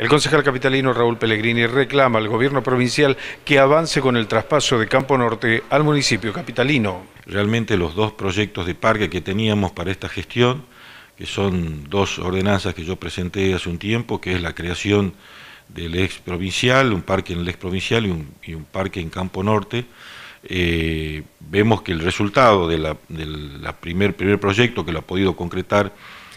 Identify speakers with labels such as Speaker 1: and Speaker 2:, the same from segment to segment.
Speaker 1: El concejal capitalino Raúl Pellegrini reclama al gobierno provincial que avance con el traspaso de Campo Norte al municipio capitalino. Realmente los dos proyectos de parque que teníamos para esta gestión, que son dos ordenanzas que yo presenté hace un tiempo, que es la creación del ex provincial, un parque en el ex provincial y un, parque en Campo Norte, eh, vemos que el resultado del primer proyecto que lo ha podido concretar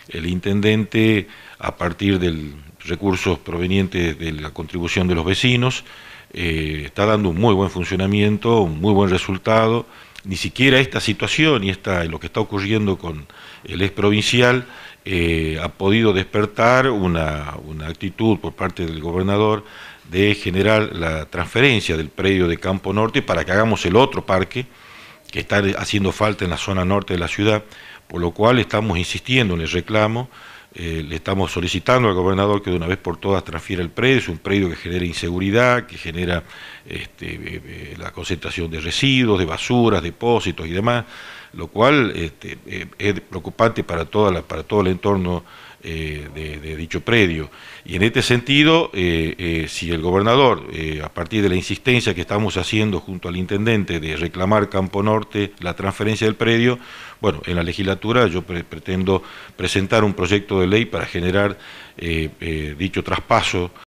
Speaker 1: el intendente, a partir de recursos provenientes de la contribución de los vecinos, eh, está dando un muy buen funcionamiento, un muy buen resultado. Ni siquiera esta situación y lo que está ocurriendo con el ex provincial eh, ha podido despertar una, una actitud por parte del gobernador de generar la transferencia del predio de Campo Norte para que hagamos el otro parque que está haciendo falta en la zona norte de la ciudad, por lo cual estamos insistiendo en el reclamo, eh, le estamos solicitando al gobernador que de una vez por todas transfiera el predio, un predio que genera inseguridad, que genera este, eh, eh, la concentración de residuos, de basuras, depósitos y demás, lo cual este, es preocupante para, para todo el entorno eh, de, dicho predio. Y en este sentido, eh, eh, si el gobernador, a partir de la insistencia que estamos haciendo junto al intendente de reclamar Campo Norte la transferencia del predio, bueno, en la legislatura yo pretendo presentar un proyecto de ley para generar dicho traspaso